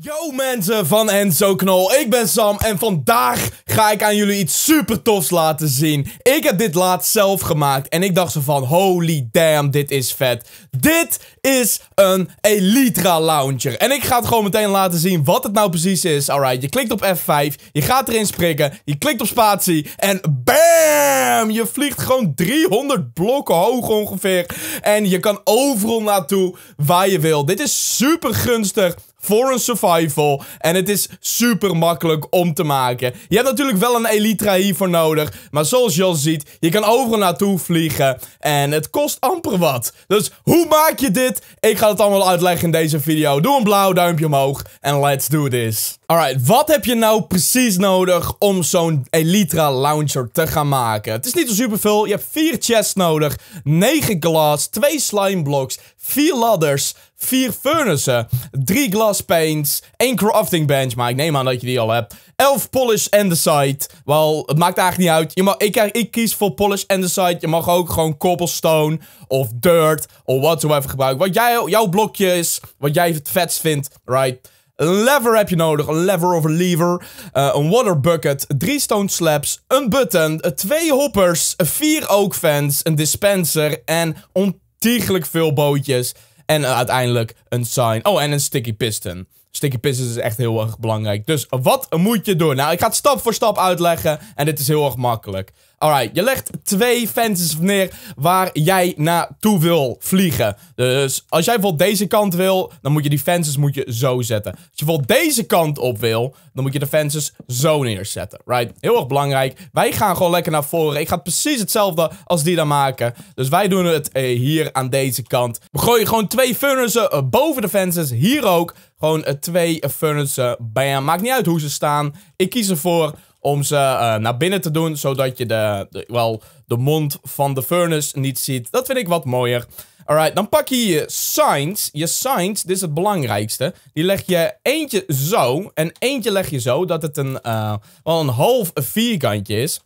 Yo mensen van Enzo Knol, ik ben Sam en vandaag ga ik aan jullie iets super tofs laten zien. Ik heb dit laatst zelf gemaakt en ik dacht zo van holy damn, dit is vet. Dit is een Elytra Launcher en ik ga het gewoon meteen laten zien wat het nou precies is. Alright, je klikt op F5, je gaat erin springen, je klikt op spatie en bam! Je vliegt gewoon 300 blokken hoog ongeveer en je kan overal naartoe waar je wil. Dit is super gunstig voor een survival. En het is super makkelijk om te maken. Je hebt natuurlijk wel een Elytra hiervoor nodig. Maar zoals je al ziet, je kan overal naartoe vliegen. En het kost amper wat. Dus hoe maak je dit? Ik ga het allemaal uitleggen in deze video. Doe een blauw duimpje omhoog. En let's do this. Alright, wat heb je nou precies nodig om zo'n Elytra Launcher te gaan maken? Het is niet zo superveel. Je hebt 4 chests nodig, 9 glass, 2 slime blocks, 4 ladders, 4 furnaces, 3 glass paints, 1 crafting bench, maar ik neem aan dat je die al hebt. 11 polish site. Wel, het maakt eigenlijk niet uit. Je mag, ik, ik kies voor polish and the site. Je mag ook gewoon cobblestone of dirt of whatsoever gebruiken. Wat jij, jouw blokje is, wat jij het vetst vindt, right? Een lever heb je nodig, een lever of een lever. Eh, een water bucket, drie stone slabs, een button, eh, twee hoppers, eh, vier fans, een dispenser en ontiegelijk veel bootjes. En uiteindelijk een sign. Oh, en een sticky piston. Sticky pistons is echt heel erg belangrijk. Dus wat moet je doen? Nou, ik ga het stap voor stap uitleggen en dit is heel erg makkelijk. Alright, je legt twee fences neer waar jij naartoe wil vliegen. Dus als jij bijvoorbeeld deze kant wil, dan moet je die fences moet je zo zetten. Als je bijvoorbeeld deze kant op wil, dan moet je de fences zo neerzetten. Right, heel erg belangrijk. Wij gaan gewoon lekker naar voren. Ik ga precies hetzelfde als die dan maken. Dus wij doen het eh, hier aan deze kant. We gooien gewoon twee furnaces eh, boven de fences. Hier ook. Gewoon eh, twee furnaces. Bam. Maakt niet uit hoe ze staan. Ik kies ervoor om ze eh, naar binnen te doen, zodat je de, wel, de mond van de furnace niet ziet. Dat vind ik wat mooier. Alright, dan pak je je signs. Je signs, dit is het belangrijkste. Die leg je eentje zo en eentje leg je zo, dat het een, eh, wel een half vierkantje is.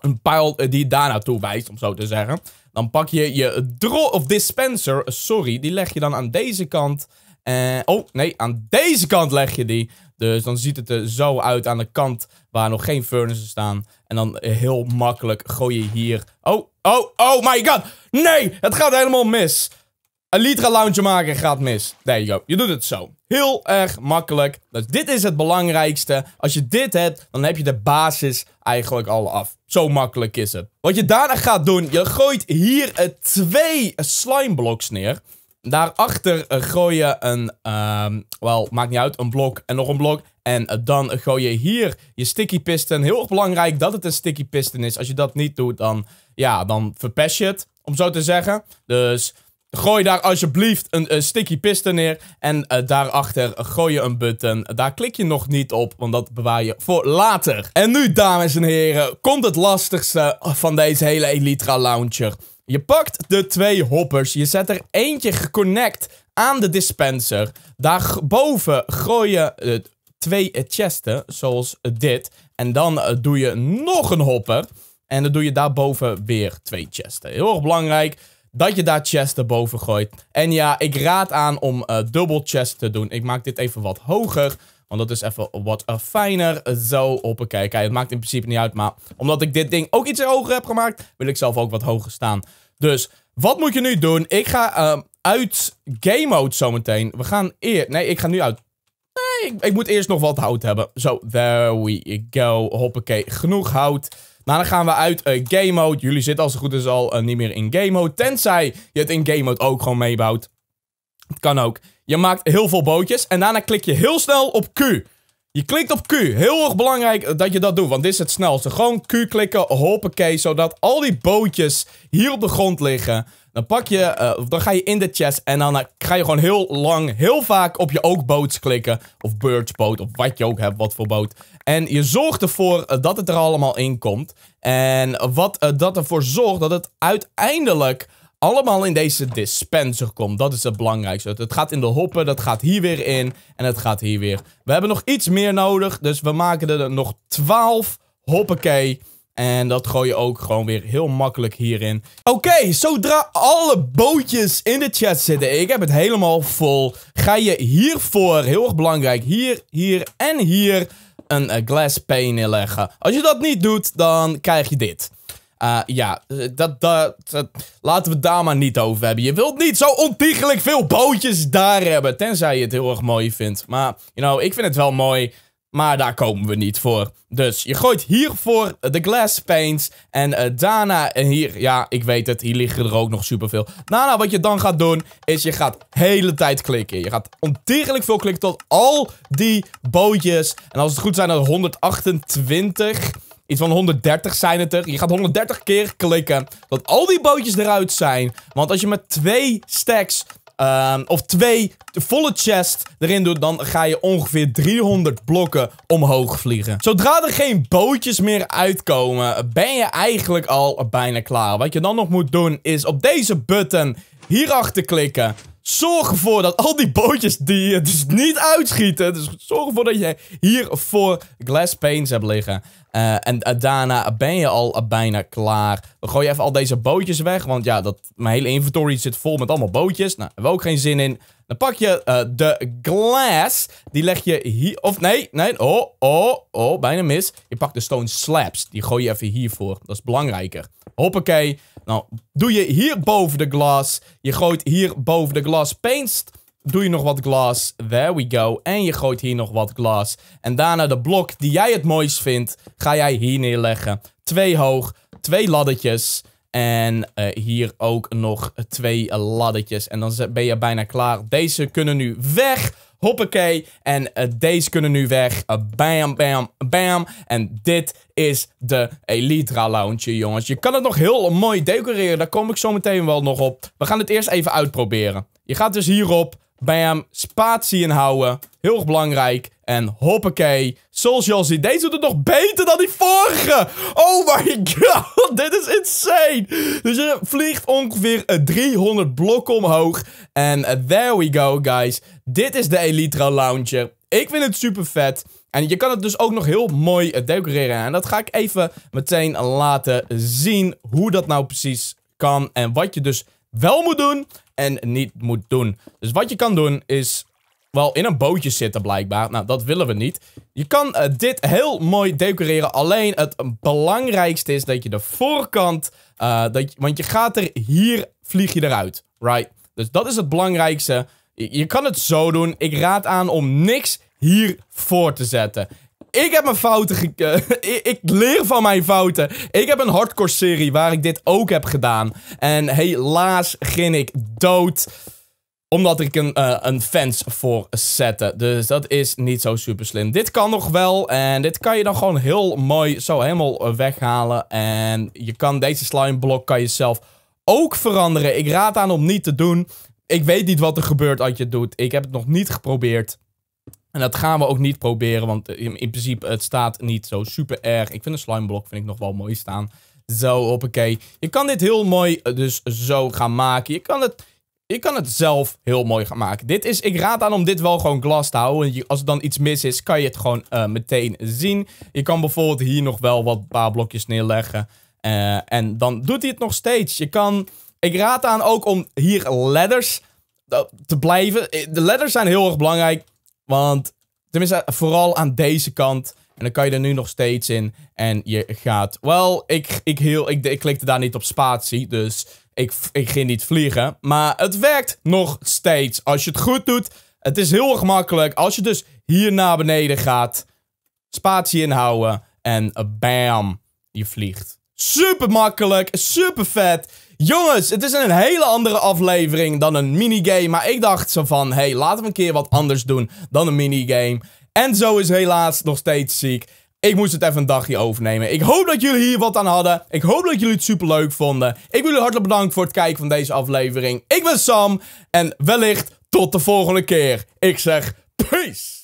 Een pijl eh, die daar naartoe wijst, om zo te zeggen. Dan pak je je draw of dispenser, sorry, die leg je dan aan deze kant. oh, nee, aan deze kant leg je die. Dus dan ziet het er zo uit aan de kant waar nog geen furnaces staan. En dan heel makkelijk gooi je hier... Oh, oh, oh my god! Nee, het gaat helemaal mis. een Litra Lounge maken gaat mis. There you go. Je doet het zo. Heel erg makkelijk. Dus dit is het belangrijkste. Als je dit hebt, dan heb je de basis eigenlijk al af. Zo makkelijk is het. Wat je daarna gaat doen, je gooit hier eh, twee slime blocks neer. Daarachter eh, gooi je een, ehm, wel, maakt niet uit, een blok en nog een blok. En eh, dan gooi je hier je sticky piston. Heel erg belangrijk dat het een sticky piston is. Als je dat niet doet, dan, ja, dan verpest je het, om zo te zeggen. Dus gooi daar alsjeblieft een, eh, sticky piston neer. En daarachter gooi je een button. Daar klik je nog niet op, want dat bewaar je voor later. En nu, dames en heren, komt het lastigste van deze hele Elytra Launcher. Je pakt de twee hoppers. Je zet er eentje geconnect aan de dispenser. Daarboven gooi je eh, twee chesten, zoals dit. En dan eh, doe je nog een hopper. En dan doe je daarboven weer twee chesten. Heel erg belangrijk dat je daar chesten boven gooit. En ja, ik raad aan om uh, dubbel chest te doen. Ik maak dit even wat hoger. Want dat is even wat fijner. Zo, hoppakee. Kijk, het maakt in principe niet uit. Maar omdat ik dit ding ook iets hoger heb gemaakt, wil ik zelf ook wat hoger staan. Dus wat moet je nu doen? Ik ga ehm, uit game mode zometeen. We gaan eerst. Nee, ik ga nu uit... Nee, ik, moet eerst nog wat hout hebben. Zo, there we go. Hoppakee, genoeg hout. Nou, dan gaan we uit eh, game mode. Jullie zitten als het goed is al eh, niet meer in game mode. Tenzij je het in game mode ook gewoon meebouwt. Het kan ook. Je maakt heel veel bootjes. En daarna klik je heel snel op Q. Je klikt op Q. Heel erg belangrijk dat je dat doet, want dit is het snelste. Gewoon Q klikken, hoppakee, zodat al die bootjes hier op de grond liggen. Dan pak je, eh, dan ga je in de chest en dan eh, ga je gewoon heel lang, heel vaak op je ook boots klikken. Of birds boot of wat je ook hebt, wat voor boot. En je zorgt ervoor eh, dat het er allemaal in komt. En wat dat ervoor zorgt dat het uiteindelijk allemaal in deze dispenser komt. Dat is het belangrijkste. Het gaat in de hoppen, dat gaat hier weer in en het gaat hier weer. We hebben nog iets meer nodig, dus we maken er nog 12 hoppakee. En dat gooi je ook gewoon weer heel makkelijk hierin. Oké, zodra alle bootjes in de chat zitten, ik heb het helemaal vol, ga je hiervoor, heel erg belangrijk, hier, hier en hier een eh, glass pane neerleggen. Als je dat niet doet, dan krijg je dit. Uh, ja, eh, dat, dat, laten we daar maar niet over hebben. Je wilt niet zo ontiegelijk veel bootjes daar hebben. Tenzij je het heel erg mooi vindt. Maar, you know, ik vind het wel mooi. Maar daar komen we niet voor. Dus je gooit hiervoor eh, de glass paints. En daarna, en hier, ja, ik weet het, hier liggen er ook nog superveel. Nou, wat je dan gaat doen, is je gaat hele tijd klikken. Je gaat ontiegelijk veel klikken tot al die bootjes. En als het goed zijn, dan 128. Iets van 130 zijn het er. Je gaat 130 keer klikken dat al die bootjes eruit zijn. Want als je met twee stacks ehm, of twee volle chests erin doet, dan ga je ongeveer 300 blokken omhoog vliegen. Zodra er geen bootjes meer uitkomen, ben je eigenlijk al bijna klaar. Wat je dan nog moet doen, is op deze button hierachter klikken. Zorg ervoor dat al die bootjes die je dus niet uitschieten. Dus zorg ervoor dat je hiervoor glass panes hebt liggen. Eh, en eh, daarna ben je al bijna klaar. Dan gooi je even al deze bootjes weg. Want ja, dat, mijn hele inventory zit vol met allemaal bootjes. Nou, daar hebben we ook geen zin in. Dan pak je eh, de glass. Die leg je hier... Of nee, nee. Oh, oh, oh. Bijna mis. Je pakt de stone slabs. Die gooi je even hiervoor. Dat is belangrijker. Hoppakee. Nou, doe je hier boven de glas. Je gooit hier boven de glas paint. Doe je nog wat glas. There we go. En je gooit hier nog wat glas. En daarna de blok die jij het mooist vindt, ga jij hier neerleggen. Twee hoog, twee laddetjes. En eh, hier ook nog twee eh, laddetjes. En dan ben je bijna klaar. Deze kunnen nu weg. Hoppakee. En eh, deze kunnen nu weg. Eh, bam, bam, bam. En dit is de Elytra Lounge, jongens. Je kan het nog heel mooi decoreren. Daar kom ik zo meteen wel nog op. We gaan het eerst even uitproberen. Je gaat dus hierop. Bam, spatie inhouden. Heel belangrijk. En hoppakee. Zoals je al ziet, deze doet het nog beter dan die vorige. Oh my god, dit is insane. Dus je vliegt ongeveer 300 eh, blokken omhoog. En eh, there we go, guys. Dit is de Elytra Launcher. Ik vind het super vet. En je kan het dus ook nog heel mooi eh, decoreren. En dat ga ik even meteen laten zien hoe dat nou precies kan. En wat je dus wel moet doen en niet moet doen. Dus wat je kan doen is wel in een bootje zitten blijkbaar. Nou, dat willen we niet. Je kan eh, dit heel mooi decoreren. Alleen het belangrijkste is dat je de voorkant... Eh, dat je, want je gaat er hier, vlieg je eruit. Right? Dus dat is het belangrijkste. Je, kan het zo doen. Ik raad aan om niks hier voor te zetten. Ik heb mijn fouten ge eh, ik, ik leer van mijn fouten. Ik heb een hardcore serie waar ik dit ook heb gedaan. En helaas ging ik dood omdat ik een, eh, een fence voor zette. Dus dat is niet zo super slim. Dit kan nog wel. En dit kan je dan gewoon heel mooi zo helemaal eh, weghalen. En je kan deze slimeblok kan je zelf ook veranderen. Ik raad aan om niet te doen. Ik weet niet wat er gebeurt als je het doet. Ik heb het nog niet geprobeerd. En dat gaan we ook niet proberen, want eh, in, principe het staat niet zo super erg. Ik vind een slimeblok vind ik nog wel mooi staan. Zo, hoppakee. Je kan dit heel mooi dus zo gaan maken. Je kan het je kan het zelf heel mooi gaan maken. Dit is, ik raad aan om dit wel gewoon glas te houden. als er dan iets mis is, kan je het gewoon eh, meteen zien. Je kan bijvoorbeeld hier nog wel wat paar blokjes neerleggen. Eh, en dan doet hij het nog steeds. Je kan, ik raad aan ook om hier letters eh, te blijven. De letters zijn heel erg belangrijk. Want, tenminste, vooral aan deze kant. En dan kan je er nu nog steeds in. En je gaat, wel, ik, ik, heel, ik, ik klikte daar niet op spatie, dus... Ik, ik ging niet vliegen. Maar het werkt nog steeds. Als je het goed doet. Het is heel erg makkelijk. Als je dus hier naar beneden gaat. Spatie inhouden. En bam. Je vliegt. Super makkelijk. Super vet. Jongens, het is een hele andere aflevering dan een minigame. Maar ik dacht zo van, hey, laten we een keer wat anders doen dan een minigame. En zo is helaas nog steeds ziek. Ik moest het even een dagje overnemen. Ik hoop dat jullie hier wat aan hadden. Ik hoop dat jullie het super leuk vonden. Ik wil jullie hartelijk bedanken voor het kijken van deze aflevering. Ik ben Sam en wellicht tot de volgende keer. Ik zeg peace!